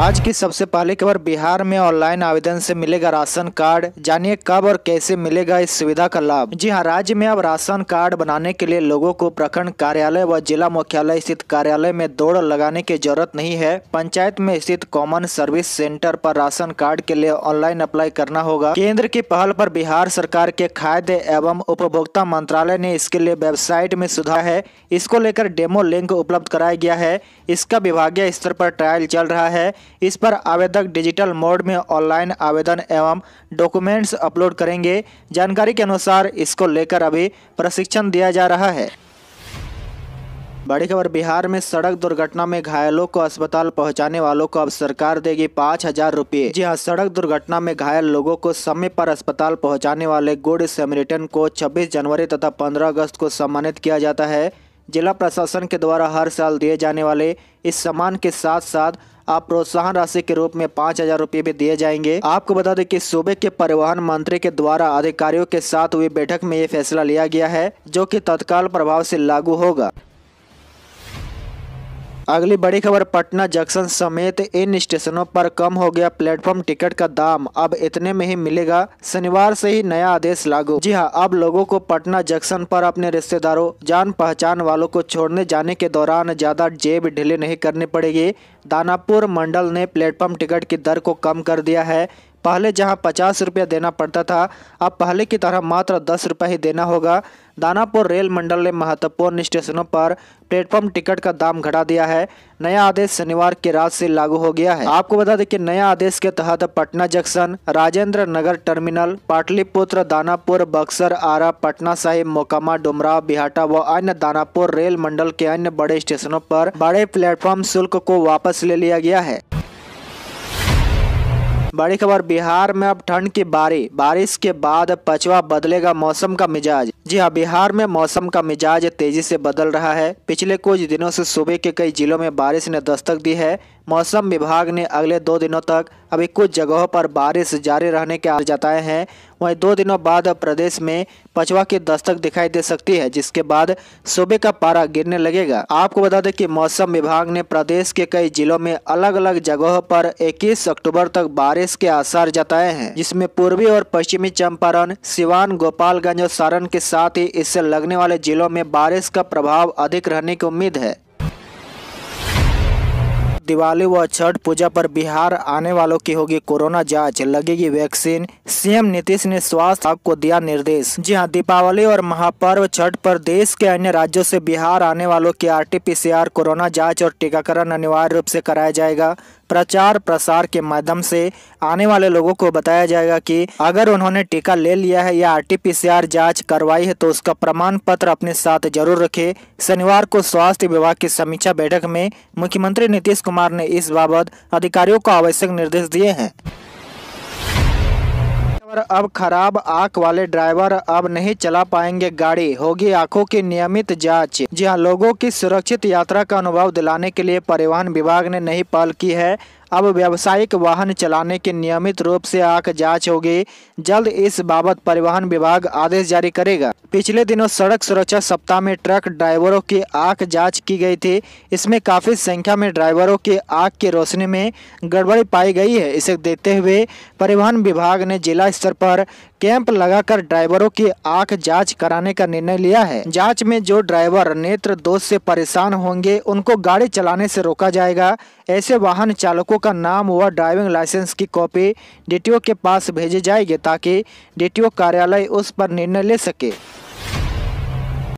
आज की सबसे पहली खबर बिहार में ऑनलाइन आवेदन से मिलेगा राशन कार्ड जानिए कब और कैसे मिलेगा इस सुविधा का लाभ जी हाँ राज्य में अब राशन कार्ड बनाने के लिए लोगों को प्रखंड कार्यालय व जिला मुख्यालय स्थित कार्यालय में दौड़ लगाने की जरूरत नहीं है पंचायत में स्थित कॉमन सर्विस सेंटर पर राशन कार्ड के लिए ऑनलाइन अप्लाई करना होगा केंद्र की पहल पर बिहार सरकार के खाद्य एवं उपभोक्ता मंत्रालय ने इसके लिए वेबसाइट में सुधार है इसको लेकर डेमो लिंक उपलब्ध कराया गया है इसका विभागीय स्तर पर ट्रायल चल रहा है इस पर आवेदक डिजिटल मोड में ऑनलाइन आवेदन एवं डॉक्यूमेंट्स अपलोड करेंगे जानकारी के अनुसार इसको लेकर अभी प्रशिक्षण दिया जा रहा है बड़ी खबर बिहार में सड़क दुर्घटना में घायलों को अस्पताल पहुंचाने वालों को अब सरकार देगी पाँच हजार रूपए जी हाँ सड़क दुर्घटना में घायल लोगों को समय पर अस्पताल पहुंचाने वाले गुड सेमरिटन को 26 जनवरी तथा 15 अगस्त को सम्मानित किया जाता है जिला प्रशासन के द्वारा हर साल दिए जाने वाले इस सम्मान के साथ साथ आप प्रोत्साहन राशि के रूप में पाँच हजार रुपये भी दिए जाएंगे आपको बता दें कि सूबे के परिवहन मंत्री के द्वारा अधिकारियों के साथ हुई बैठक में ये फैसला लिया गया है जो कि तत्काल प्रभाव से लागू होगा अगली बड़ी खबर पटना जंक्शन समेत इन स्टेशनों पर कम हो गया प्लेटफॉर्म टिकट का दाम अब इतने में ही मिलेगा शनिवार से ही नया आदेश लागू जी हां अब लोगों को पटना जंक्शन पर अपने रिश्तेदारों जान पहचान वालों को छोड़ने जाने के दौरान ज्यादा जेब ढीले नहीं करने पड़ेगी दानापुर मंडल ने प्लेटफॉर्म टिकट की दर को कम कर दिया है पहले जहां पचास रुपया देना पड़ता था अब पहले की तरह मात्र दस रुपये ही देना होगा दानापुर रेल मंडल ने महत्वपूर्ण स्टेशनों पर प्लेटफॉर्म टिकट का दाम घटा दिया है नया आदेश शनिवार की रात से लागू हो गया है आपको बता दें कि नया आदेश के तहत पटना जंक्शन राजेंद्र नगर टर्मिनल पाटलिपुत्र दानापुर बक्सर आरा पटना साहिब मोकामा डुमरा बिहाटा व अन्य दानापुर रेल मंडल के अन्य बड़े स्टेशनों पर बड़े प्लेटफॉर्म शुल्क को वापस ले लिया गया है बड़ी खबर बिहार में अब ठंड की बारी बारिश के बाद पचवा बदलेगा मौसम का मिजाज जी हाँ बिहार में मौसम का मिजाज तेजी से बदल रहा है पिछले कुछ दिनों से सूबे के कई जिलों में बारिश ने दस्तक दी है मौसम विभाग ने अगले दो दिनों तक अभी कुछ जगहों पर बारिश जारी रहने के जताए हैं वहीं दो दिनों बाद प्रदेश में पछवा की दस्तक दिखाई दे सकती है जिसके बाद सुबह का पारा गिरने लगेगा आपको बता दें कि मौसम विभाग ने प्रदेश के कई जिलों में अलग अलग जगहों पर 21 अक्टूबर तक बारिश के आसार जताए हैं जिसमें पूर्वी और पश्चिमी चंपारण सिवान गोपालगंज और सारण के साथ ही इससे लगने वाले जिलों में बारिश का प्रभाव अधिक रहने की उम्मीद है दिवाली व छठ पूजा पर बिहार आने वालों की होगी कोरोना जांच लगेगी वैक्सीन सीएम नीतीश ने स्वास्थ्य विभाग को दिया निर्देश जी हां दीपावली और महापर्व छठ पर देश के अन्य राज्यों से बिहार आने वालों की आरटीपीसीआर कोरोना जांच और टीकाकरण अनिवार्य रूप से कराया जाएगा प्रचार प्रसार के माध्यम से आने वाले लोगों को बताया जाएगा कि अगर उन्होंने टीका ले लिया है या आरटीपीसीआर जांच करवाई है तो उसका प्रमाण पत्र अपने साथ जरूर रखें शनिवार को स्वास्थ्य विभाग की समीक्षा बैठक में मुख्यमंत्री नीतीश कुमार ने इस बाबत अधिकारियों को आवश्यक निर्देश दिए हैं ड्राइवर अब खराब आंख वाले ड्राइवर अब नहीं चला पाएंगे गाड़ी होगी आंखों की नियमित जांच जी हाँ लोगों की सुरक्षित यात्रा का अनुभव दिलाने के लिए परिवहन विभाग ने नई पहल की है अब व्यावसायिक वाहन चलाने के नियमित रूप से आंख जांच होगी जल्द इस बाबत परिवहन विभाग आदेश जारी करेगा पिछले दिनों सड़क सुरक्षा सप्ताह में ट्रक ड्राइवरों की आंख जांच की गई थी इसमें काफ़ी संख्या में ड्राइवरों की आंख की रोशनी में गड़बड़ी पाई गई है इसे देखते हुए परिवहन विभाग ने जिला स्तर पर कैंप लगाकर ड्राइवरों की आंख जांच कराने का निर्णय लिया है जांच में जो ड्राइवर नेत्र दोष से परेशान होंगे उनको गाड़ी चलाने से रोका जाएगा ऐसे वाहन चालकों का नाम व ड्राइविंग लाइसेंस की कॉपी डी के पास भेजे जाएगी ताकि डी कार्यालय उस पर निर्णय ले सके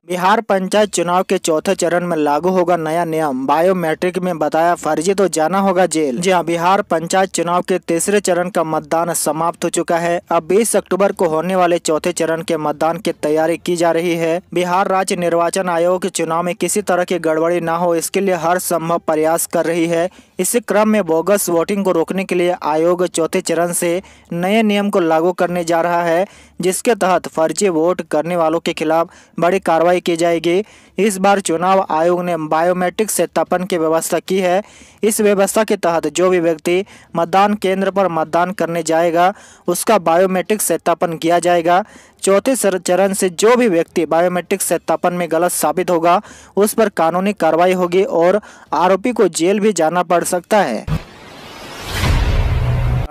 बिहार पंचायत चुनाव के चौथे चरण में लागू होगा नया नियम बायोमेट्रिक में बताया फर्जी तो जाना होगा जेल जी हाँ बिहार पंचायत चुनाव के तीसरे चरण का मतदान समाप्त हो चुका है अब 20 अक्टूबर को होने वाले चौथे चरण के मतदान की तैयारी की जा रही है बिहार राज्य निर्वाचन आयोग चुनाव में किसी तरह की गड़बड़ी न हो इसके लिए हर संभव प्रयास कर रही है इसी क्रम में बोगस वोटिंग को रोकने के लिए आयोग चौथे चरण से नए नियम को लागू करने जा रहा है जिसके तहत फर्जी वोट करने वालों के खिलाफ बड़ी कार्रवाई की जाएगी इस बार चुनाव आयोग ने बायोमेट्रिक सत्यापन की व्यवस्था की है इस व्यवस्था के तहत जो भी व्यक्ति मतदान केंद्र पर मतदान करने जाएगा उसका बायोमेट्रिक सत्यापन किया जाएगा चौथे चरण से जो भी व्यक्ति बायोमेट्रिक सत्यापन में गलत साबित होगा उस पर कानूनी कार्रवाई होगी और आरोपी को जेल भी जाना पड़ कर सकता है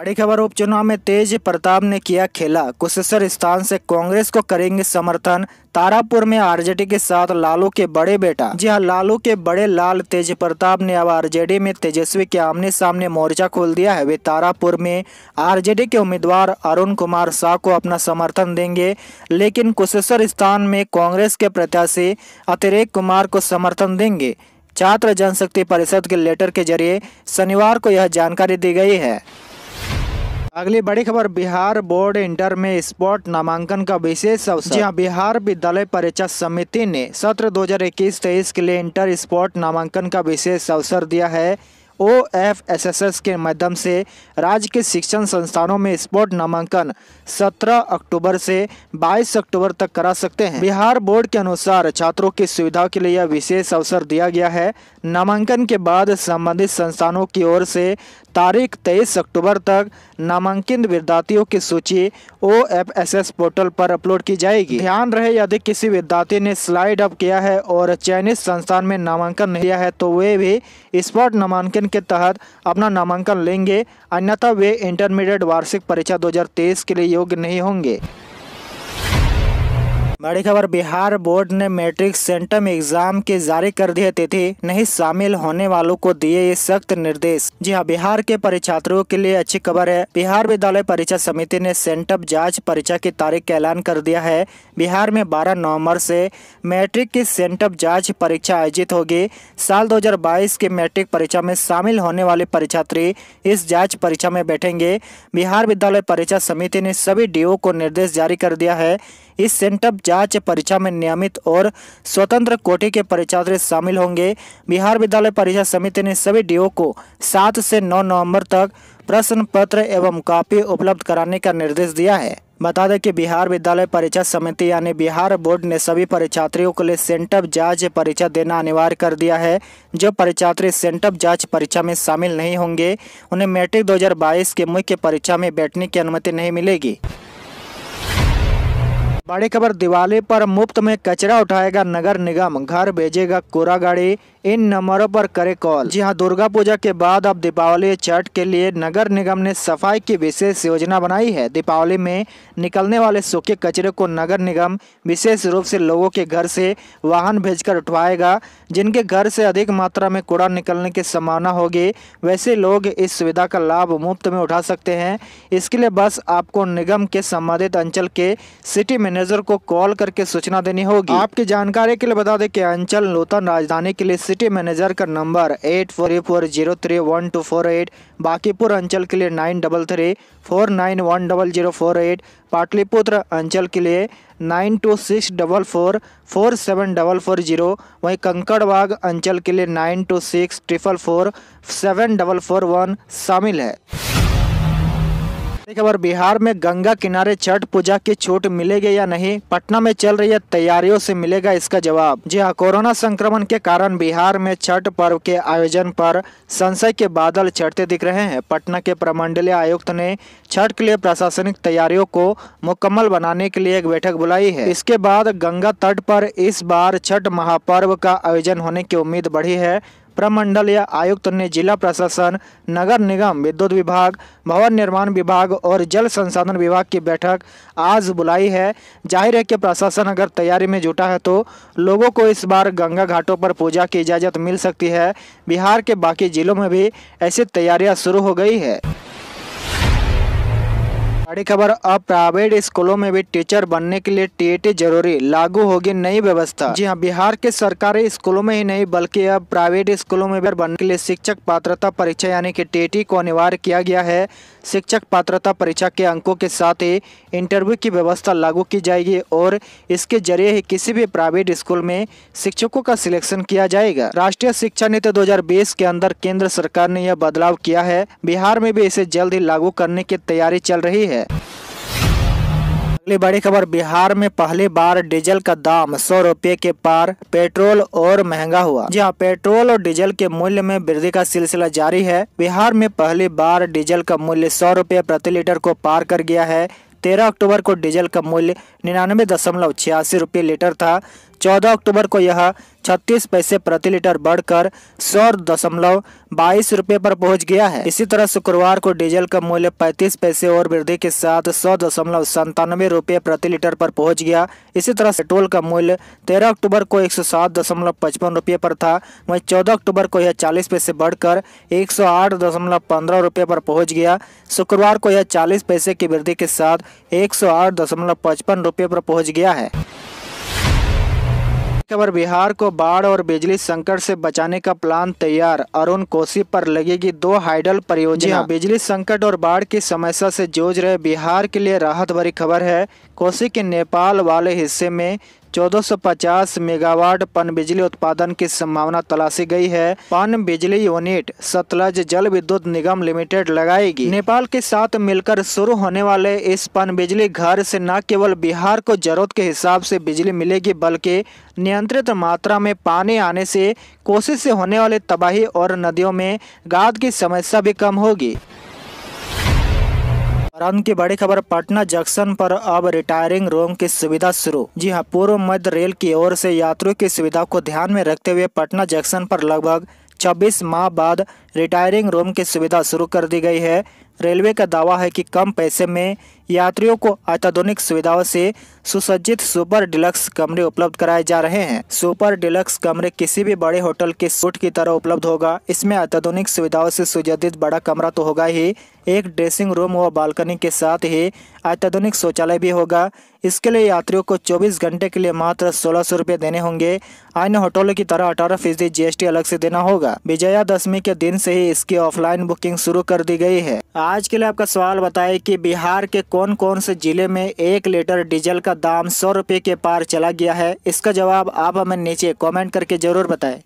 बड़ी खबर उपचुनाव में तेज प्रताप ने किया खेला कुशेश्वर स्थान से कांग्रेस को करेंगे समर्थन तारापुर में आरजेडी के साथ लालू के बड़े बेटा जी हाँ लालू के बड़े लाल तेज प्रताप ने अब आरजेडी में तेजस्वी के आमने सामने मोर्चा खोल दिया है वे तारापुर में आरजेडी के उम्मीदवार अरुण कुमार शाह को अपना समर्थन देंगे लेकिन कुशेश्वर स्थान में कांग्रेस के प्रत्याशी अतिरेक कुमार को समर्थन देंगे छात्र जनशक्ति परिषद के लेटर के जरिए शनिवार को यह जानकारी दी गई है अगली बड़ी खबर बिहार बोर्ड इंटर में स्पॉट नामांकन का विशेष अवसर जी हाँ। बिहार विद्यालय परीक्षा समिति ने सत्र 2021-23 के लिए इंटर स्पॉट नामांकन का विशेष अवसर दिया है O F S S S के माध्यम से राज्य के शिक्षण संस्थानों में स्पोर्ट नामांकन 17 अक्टूबर से 22 अक्टूबर तक करा सकते हैं बिहार बोर्ड के अनुसार छात्रों की सुविधा के लिए विशेष अवसर दिया गया है नामांकन के बाद संबंधित संस्थानों की ओर से तारीख तेईस अक्टूबर तक नामांकन विद्यार्थियों की सूची O F S S portal पर अपलोड की जाएगी ध्यान रहे यदि किसी विद्यार्थी ने स्लाइड अप किया है और चयनित संस्थान में नामांकन नहीं किया है तो वे भी स्पॉट नामांकन के तहत अपना नामांकन लेंगे अन्यथा वे इंटरमीडिएट वार्षिक परीक्षा 2023 के लिए योग्य नहीं होंगे बड़ी खबर बिहार बोर्ड ने मैट्रिक सेंटम एग्जाम के जारी कर दिए तिथि नहीं शामिल होने वालों को दिए ये सख्त निर्देश जी हाँ बिहार के परीक्षात्रों के लिए अच्छी खबर है बिहार विद्यालय परीक्षा समिति ने सेंटम जांच परीक्षा की तारीख का ऐलान कर दिया है बिहार में 12 नवंबर से मैट्रिक की सेंटम जांच परीक्षा आयोजित होगी साल दो के मैट्रिक परीक्षा में शामिल होने वाले परीक्षार्थी इस जाँच परीक्षा में बैठेंगे बिहार विद्यालय परीक्षा समिति ने सभी डीओ को निर्देश जारी कर दिया है इस सेंटअप जांच परीक्षा में नियमित और स्वतंत्र कोटे के परीक्षार्थी शामिल होंगे बिहार विद्यालय परीक्षा समिति ने सभी डीओ को सात से नौ नवंबर तक प्रश्न पत्र एवं कॉपी उपलब्ध कराने का निर्देश दिया है बता दें कि बिहार विद्यालय परीक्षा समिति यानी बिहार बोर्ड ने सभी परीक्षार्थियों के लिए सेंटअप जांच परीक्षा देना अनिवार्य कर दिया है जो परीक्षार्थी सेंटअप जांच परीक्षा में शामिल नहीं होंगे उन्हें मैट्रिक 2022 के मुख्य परीक्षा में बैठने की अनुमति नहीं मिलेगी बड़ी खबर दिवाली पर मुफ्त में कचरा उठाएगा नगर निगम घर भेजेगा कूड़ा गाड़ी इन नंबरों पर करें कॉल जी हाँ दुर्गा पूजा के बाद अब दीपावली छठ के लिए नगर निगम ने सफाई की विशेष योजना बनाई है दीपावली में निकलने वाले सूखे कचरे को नगर निगम विशेष रूप से लोगों के घर से वाहन भेजकर उठवाएगा जिनके घर से अधिक मात्रा में कूड़ा निकलने की संभावना होगी वैसे लोग इस सुविधा का लाभ मुफ्त में उठा सकते हैं इसके लिए बस आपको निगम के संबंधित अंचल के सिटी मैनेजर को कॉल करके सूचना देनी होगी आपकी जानकारी के लिए बता दें कि अंचल नूतन राजधानी के लिए सिटी मैनेजर का नंबर eight four eight four zero three one two four eight Bankipur अंचल के लिए nine double three four nine one double zero four eight Pataliputra अंचल के लिए nine two six double four four seven double four zero वहीं कंकड़बाग अंचल के लिए nine two six triple four seven double four one शामिल है खबर बिहार में गंगा किनारे छठ पूजा की छूट मिलेगी या नहीं पटना में चल रही तैयारियों से मिलेगा इसका जवाब जी हाँ कोरोना संक्रमण के कारण बिहार में छठ पर्व के आयोजन पर संशय के बादल चढ़ते दिख रहे हैं पटना के प्रमंडलीय आयुक्त ने छठ के लिए प्रशासनिक तैयारियों को मुकम्मल बनाने के लिए एक बैठक बुलाई है इसके बाद गंगा तट पर इस बार छठ महापर्व का आयोजन होने की उम्मीद बढ़ी है प्रमंडल या आयुक्त ने जिला प्रशासन नगर निगम विद्युत विभाग भवन निर्माण विभाग और जल संसाधन विभाग की बैठक आज बुलाई है जाहिर है कि प्रशासन अगर तैयारी में जुटा है तो लोगों को इस बार गंगा घाटों पर पूजा की इजाज़त मिल सकती है बिहार के बाकी जिलों में भी ऐसी तैयारियां शुरू हो गई है बड़ी खबर अब प्राइवेट स्कूलों में भी टीचर बनने के लिए टीएटी जरूरी लागू होगी नई व्यवस्था जी हाँ बिहार के सरकारी स्कूलों में ही नहीं बल्कि अब प्राइवेट स्कूलों में भी बनने के लिए शिक्षक पात्रता परीक्षा यानी कि टीएटी को अनिवार्य किया गया है शिक्षक पात्रता परीक्षा के अंकों के साथ ही इंटरव्यू की व्यवस्था लागू की जाएगी और इसके जरिए ही किसी भी प्राइवेट स्कूल में शिक्षकों का सिलेक्शन किया जाएगा राष्ट्रीय शिक्षा नीति 2020 के अंदर केंद्र सरकार ने यह बदलाव किया है बिहार में भी इसे जल्द ही लागू करने की तैयारी चल रही है अगली बड़ी खबर बिहार में पहली बार डीजल का दाम सौ रुपये के पार पेट्रोल और महंगा हुआ जहां पेट्रोल और डीजल के मूल्य में वृद्धि का सिलसिला जारी है बिहार में पहली बार डीजल का मूल्य सौ रुपये प्रति लीटर को पार कर गया है तेरह अक्टूबर को डीजल का मूल्य निन्यानवे दशमलव छियासी रुपये लीटर था 14 अक्टूबर को यह 36 पैसे प्रति लीटर बढ़कर सौ दशमलव बाईस रुपये पर पहुंच गया है इसी तरह शुक्रवार को डीजल का मूल्य 35 पैसे और वृद्धि के साथ सौ दशमलव संतानवे रुपये प्रति लीटर पर पहुंच गया इसी तरह पेट्रोल का मूल्य 13 अक्टूबर को एक सौ सात दशमलव पचपन रुपये पर था वहीं 14 अक्टूबर को यह 40 पैसे बढ़कर एक सौ आठ दशमलव पंद्रह रुपये पर पहुँच गया शुक्रवार को यह चालीस पैसे की वृद्धि के साथ एक सौ आठ दशमलव पचपन रुपये पर पहुँच गया है खबर बिहार को बाढ़ और बिजली संकट से बचाने का प्लान तैयार अरुण कोसी पर लगेगी दो हाइडल परियोजना हाँ। बिजली संकट और बाढ़ की समस्या से जूझ रहे बिहार के लिए राहत भरी खबर है कोसी के नेपाल वाले हिस्से में 1450 मेगावाट पन बिजली उत्पादन की संभावना तलाशी गई है पन बिजली यूनिट सतलज जल विद्युत निगम लिमिटेड लगाएगी नेपाल के साथ मिलकर शुरू होने वाले इस पन बिजली घर से न केवल बिहार को जरूरत के हिसाब से बिजली मिलेगी बल्कि नियंत्रित मात्रा में पानी आने से कोशिश से होने वाले तबाही और नदियों में गाद की समस्या भी कम होगी और की बड़ी खबर पटना जंक्शन पर अब रिटायरिंग रूम की सुविधा शुरू जी हाँ पूर्व मध्य रेल की ओर से यात्रियों की सुविधा को ध्यान में रखते हुए पटना जंक्शन पर लगभग 24 माह बाद रिटायरिंग रूम की सुविधा शुरू कर दी गई है रेलवे का दावा है कि कम पैसे में यात्रियों को अत्याधुनिक सुविधाओं से सुसज्जित सुपर डिलक्स कमरे उपलब्ध कराए जा रहे हैं सुपर डिलक्स कमरे किसी भी बड़े होटल के सूट की तरह उपलब्ध होगा इसमें अत्याधुनिक सुविधाओं से सुसज्जित बड़ा कमरा तो होगा ही एक ड्रेसिंग रूम व बालकनी के साथ ही अत्याधुनिक शौचालय भी होगा इसके लिए यात्रियों को चौबीस घंटे के लिए मात्र सोलह सौ रूपए देने होंगे अन्य होटलों की तरह अठारह फीसदी जीएसटी अलग से देना होगा विजयादशमी के दिन से ही इसकी ऑफलाइन बुकिंग शुरू कर दी गई है आज के लिए आपका सवाल बताए कि बिहार के कौन कौन से जिले में एक लीटर डीजल का दाम सौ रुपये के पार चला गया है इसका जवाब आप हमें नीचे कमेंट करके जरूर बताएं